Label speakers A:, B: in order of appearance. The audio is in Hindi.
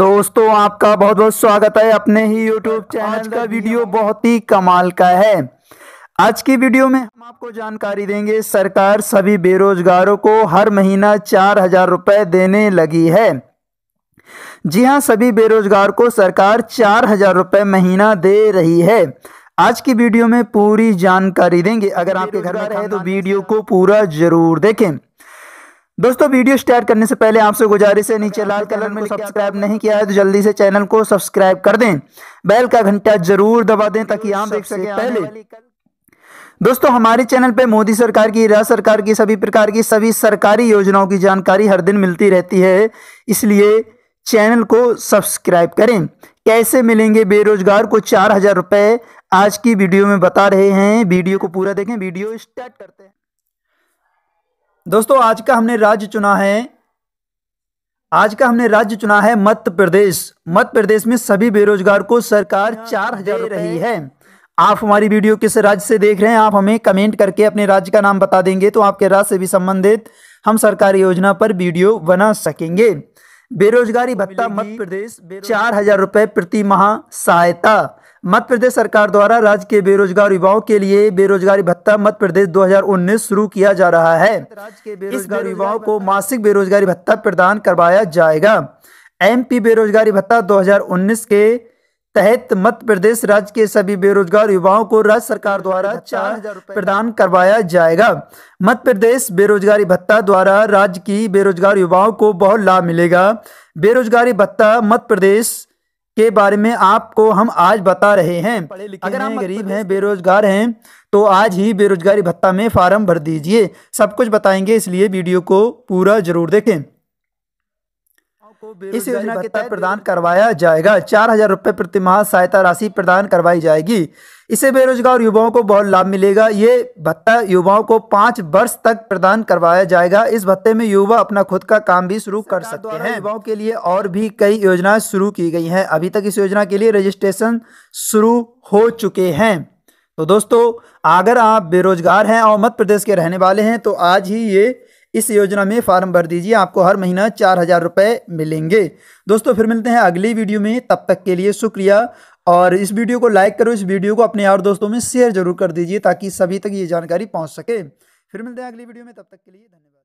A: दोस्तों आपका बहुत बहुत स्वागत है अपने ही यूट्यूब चैनल आज का वीडियो बहुत ही कमाल का है आज की वीडियो में हम आपको जानकारी देंगे सरकार सभी बेरोजगारों को हर महीना चार हजार रुपये देने लगी है जी हाँ सभी बेरोजगार को सरकार चार हजार रुपये महीना दे रही है आज की वीडियो में पूरी जानकारी देंगे अगर आपके घर में रहे तो वीडियो को पूरा जरूर देखें दोस्तों वीडियो स्टार्ट करने से पहले आपसे गुजारिश है नीचे लाल कलर में सब्सक्राइब नहीं किया है तो जल्दी से चैनल को सब्सक्राइब कर दें बैल का घंटा जरूर दबा दें ताकि आप देख सके पहले दोस्तों हमारे चैनल पे मोदी सरकार की राज्य सरकार की सभी प्रकार की सभी सरकारी योजनाओं की जानकारी हर दिन मिलती रहती है इसलिए चैनल को सब्सक्राइब करें कैसे मिलेंगे बेरोजगार को चार हजार रुपये आज की वीडियो में बता रहे हैं वीडियो को पूरा देखें वीडियो स्टार्ट करते हैं दोस्तों आज का हमने राज्य चुना है आज का हमने राज्य चुना है मध्य प्रदेश मध्य प्रदेश में सभी बेरोजगार को सरकार हाँ, चार हजार रही है आप हमारी वीडियो किस राज्य से देख रहे हैं आप हमें कमेंट करके अपने राज्य का नाम बता देंगे तो आपके राज्य से भी संबंधित हम सरकारी योजना पर वीडियो बना सकेंगे बेरोजगारी भत्ता मध्य प्रदेश चार हजार रुपए प्रति माह सहायता मध्य प्रदेश सरकार द्वारा राज्य के बेरोजगार युवाओं के लिए बेरोजगारी भत्ता मध्य प्रदेश 2019 शुरू किया जा रहा है राज्य के बेरोजगार युवाओं को मासिक बेरोजगारी भत्ता प्रदान करवाया जाएगा एमपी बेरोजगारी भत्ता 2019 के तहत मध्य प्रदेश राज्य के सभी बेरोजगार युवाओं को राज्य सरकार द्वारा चार हजार प्रदान करवाया जाएगा मध्य प्रदेश बेरोजगारी भत्ता द्वारा राज्य की बेरोजगार युवाओं को बहुत लाभ मिलेगा बेरोजगारी भत्ता मध्य प्रदेश के बारे में आपको हम आज बता रहे हैं अगर आप गरीब मतलब हैं बेरोजगार हैं तो आज ही बेरोजगारी भत्ता में फार्म भर दीजिए सब कुछ बताएंगे इसलिए वीडियो को पूरा जरूर देखें इस योजना के तहत प्रदान करवाया जाएगा चार हजार रुपये प्रतिमाह सहायता राशि प्रदान करवाई जाएगी इससे बेरोजगार युवाओं को बहुत लाभ मिलेगा ये भत्ता युवाओं को पाँच वर्ष तक प्रदान करवाया जाएगा इस भत्ते में युवा अपना खुद का काम भी शुरू कर सकते हैं युवाओं के लिए और भी कई योजनाएं शुरू की गई हैं अभी तक इस योजना के लिए रजिस्ट्रेशन शुरू हो चुके हैं तो दोस्तों अगर आप बेरोजगार हैं और मध्य प्रदेश के रहने वाले हैं तो आज ही ये इस योजना में फॉर्म भर दीजिए आपको हर महीना चार हज़ार रुपये मिलेंगे दोस्तों फिर मिलते हैं अगली वीडियो में तब तक के लिए शुक्रिया और इस वीडियो को लाइक करो इस वीडियो को अपने और दोस्तों में शेयर जरूर कर दीजिए ताकि सभी तक ये जानकारी पहुँच सके फिर मिलते हैं अगली वीडियो में तब तक के लिए धन्यवाद